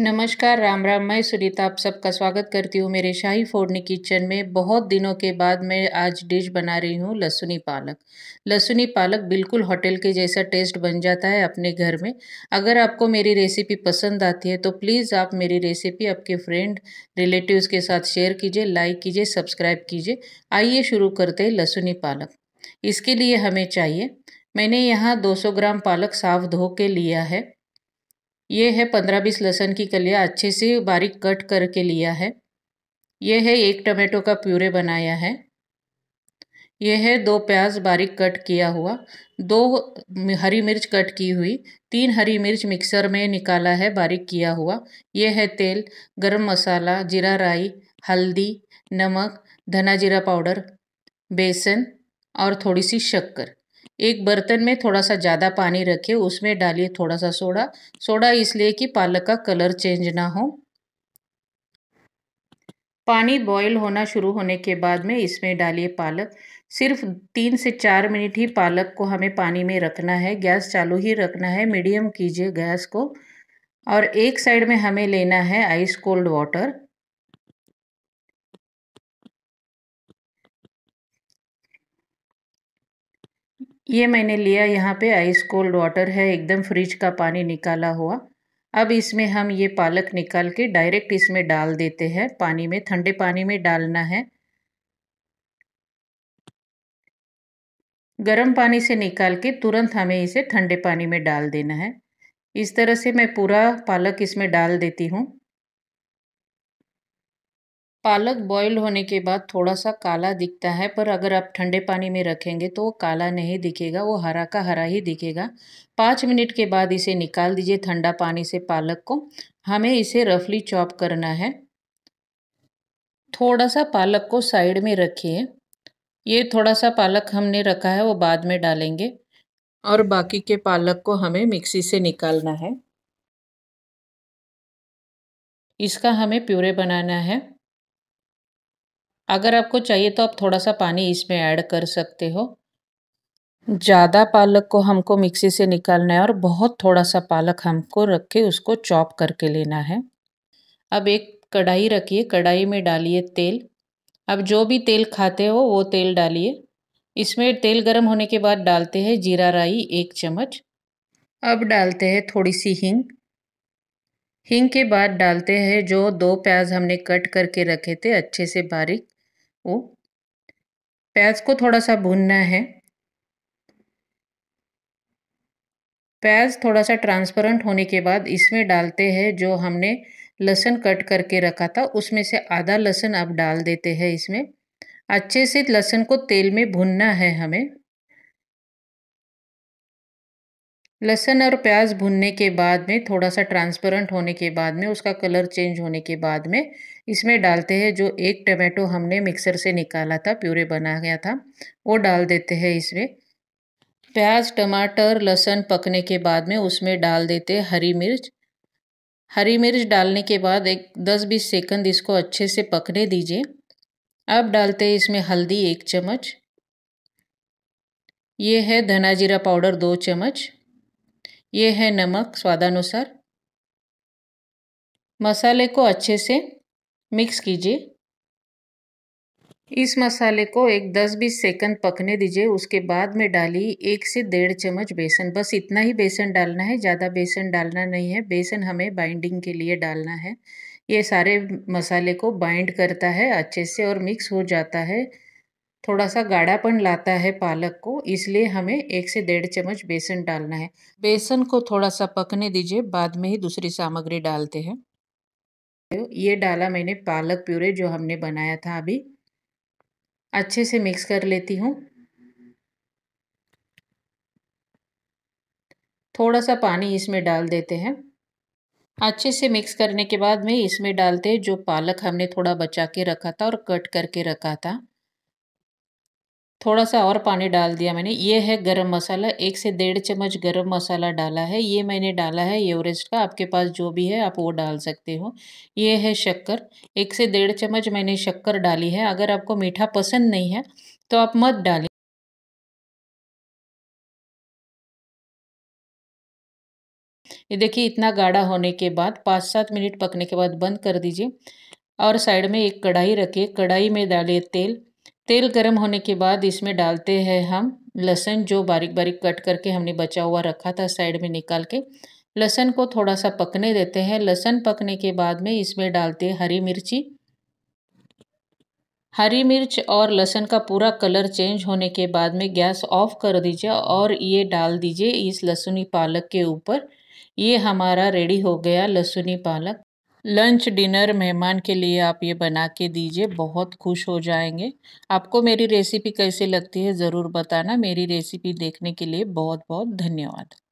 नमस्कार राम राम मैं सुनीता आप सबका स्वागत करती हूँ मेरे शाही फोड़नी किचन में बहुत दिनों के बाद मैं आज डिश बना रही हूँ लहसुनी पालक लहसुनी पालक बिल्कुल होटल के जैसा टेस्ट बन जाता है अपने घर में अगर आपको मेरी रेसिपी पसंद आती है तो प्लीज़ आप मेरी रेसिपी आपके फ्रेंड रिलेटिव्स के साथ शेयर कीजिए लाइक कीजिए सब्सक्राइब कीजिए आइए शुरू करते हैं लहसुनी पालक इसके लिए हमें चाहिए मैंने यहाँ 200 ग्राम पालक साफ धो के लिया है ये है पंद्रह बीस लहसुन की कलियाँ अच्छे से बारीक कट करके लिया है ये है एक टमेटो का प्यूरे बनाया है यह है दो प्याज बारीक कट किया हुआ दो हरी मिर्च कट की हुई तीन हरी मिर्च मिक्सर में निकाला है बारीक किया हुआ यह है तेल गरम मसाला जीरा राई हल्दी नमक धना जीरा पाउडर बेसन और थोड़ी सी शक्कर एक बर्तन में थोड़ा सा ज़्यादा पानी रखे उसमें डालिए थोड़ा सा सोडा सोडा इसलिए कि पालक का कलर चेंज ना हो पानी बॉईल होना शुरू होने के बाद में इसमें डालिए पालक सिर्फ तीन से चार मिनट ही पालक को हमें पानी में रखना है गैस चालू ही रखना है मीडियम कीजिए गैस को और एक साइड में हमें लेना है आइस कोल्ड वाटर ये मैंने लिया यहाँ पे आइस कोल्ड वाटर है एकदम फ्रिज का पानी निकाला हुआ अब इसमें हम ये पालक निकाल के डायरेक्ट इसमें डाल देते हैं पानी में ठंडे पानी में डालना है गर्म पानी से निकाल के तुरंत हमें इसे ठंडे पानी में डाल देना है इस तरह से मैं पूरा पालक इसमें डाल देती हूँ पालक बॉईल होने के बाद थोड़ा सा काला दिखता है पर अगर आप ठंडे पानी में रखेंगे तो वो काला नहीं दिखेगा वो हरा का हरा ही दिखेगा पाँच मिनट के बाद इसे निकाल दीजिए ठंडा पानी से पालक को हमें इसे रफली चॉप करना है थोड़ा सा पालक को साइड में रखिए ये थोड़ा सा पालक हमने रखा है वो बाद में डालेंगे और बाकी के पालक को हमें मिक्सी से निकालना है इसका हमें प्यूरे बनाना है अगर आपको चाहिए तो आप थोड़ा सा पानी इसमें ऐड कर सकते हो ज़्यादा पालक को हमको मिक्सी से निकालना है और बहुत थोड़ा सा पालक हमको रख के उसको चॉप करके लेना है अब एक कढ़ाई रखिए कढ़ाई में डालिए तेल अब जो भी तेल खाते हो वो तेल डालिए इसमें तेल गर्म होने के बाद डालते हैं जीरा राई एक चम्मच अब डालते हैं थोड़ी सी हींग हिंग के बाद डालते हैं जो दो प्याज हमने कट करके रखे थे अच्छे से बारीक वो प्याज को थोड़ा सा भूनना है प्याज थोड़ा सा ट्रांसपेरेंट होने के बाद इसमें डालते हैं जो हमने लहसन कट करके रखा था उसमें से आधा लहसन आप डाल देते हैं इसमें अच्छे से लहसन को तेल में भूनना है हमें लहसन और प्याज भुनने के बाद में थोड़ा सा ट्रांसपेरेंट होने के बाद में उसका कलर चेंज होने के बाद में इसमें डालते हैं जो एक टमाटो हमने मिक्सर से निकाला था प्यूरे बना गया था वो डाल देते हैं इसमें प्याज टमाटर लहसुन पकने के बाद में उसमें डाल देते हरी मिर्च हरी मिर्च डालने के बाद एक दस बीस सेकंड इसको अच्छे से पकने दीजिए अब डालते हैं इसमें हल्दी एक चम्मच ये है धना जीरा पाउडर दो चम्मच ये है नमक स्वादानुसार मसाले को अच्छे से मिक्स कीजिए इस मसाले को एक 10-20 सेकंड पकने दीजिए उसके बाद में डाली एक से डेढ़ चम्मच बेसन बस इतना ही बेसन डालना है ज़्यादा बेसन डालना नहीं है बेसन हमें बाइंडिंग के लिए डालना है ये सारे मसाले को बाइंड करता है अच्छे से और मिक्स हो जाता है थोड़ा सा गाढ़ापन लाता है पालक को इसलिए हमें एक से डेढ़ चम्मच बेसन डालना है बेसन को थोड़ा सा पकने दीजिए बाद में ही दूसरी सामग्री डालते हैं ये डाला मैंने पालक प्यूरे जो हमने बनाया था अभी अच्छे से मिक्स कर लेती हूँ थोड़ा सा पानी इसमें डाल देते हैं अच्छे से मिक्स करने के बाद में इसमें डालते जो पालक हमने थोड़ा बचा के रखा था और कट करके रखा था थोड़ा सा और पानी डाल दिया मैंने ये है गरम मसाला एक से डेढ़ चम्मच गरम मसाला डाला है ये मैंने डाला है एवरेस्ट का आपके पास जो भी है आप वो डाल सकते हो ये है शक्कर एक से डेढ़ चम्मच मैंने शक्कर डाली है अगर आपको मीठा पसंद नहीं है तो आप मत डालें ये देखिए इतना गाढ़ा होने के बाद पाँच सात मिनट पकने के बाद बंद कर दीजिए और साइड में एक कढ़ाई रखिए कढ़ाई में डालिए तेल तेल गर्म होने के बाद इसमें डालते हैं हम लहसुन जो बारीक बारीक कट करके हमने बचा हुआ रखा था साइड में निकाल के लहसन को थोड़ा सा पकने देते हैं लहसन पकने के बाद में इसमें डालते हैं हरी मिर्ची हरी मिर्च और लहसुन का पूरा कलर चेंज होने के बाद में गैस ऑफ कर दीजिए और ये डाल दीजिए इस लहसुनी पालक के ऊपर ये हमारा रेडी हो गया लहसुनी पालक लंच डिनर मेहमान के लिए आप ये बना के दीजिए बहुत खुश हो जाएंगे आपको मेरी रेसिपी कैसी लगती है ज़रूर बताना मेरी रेसिपी देखने के लिए बहुत बहुत धन्यवाद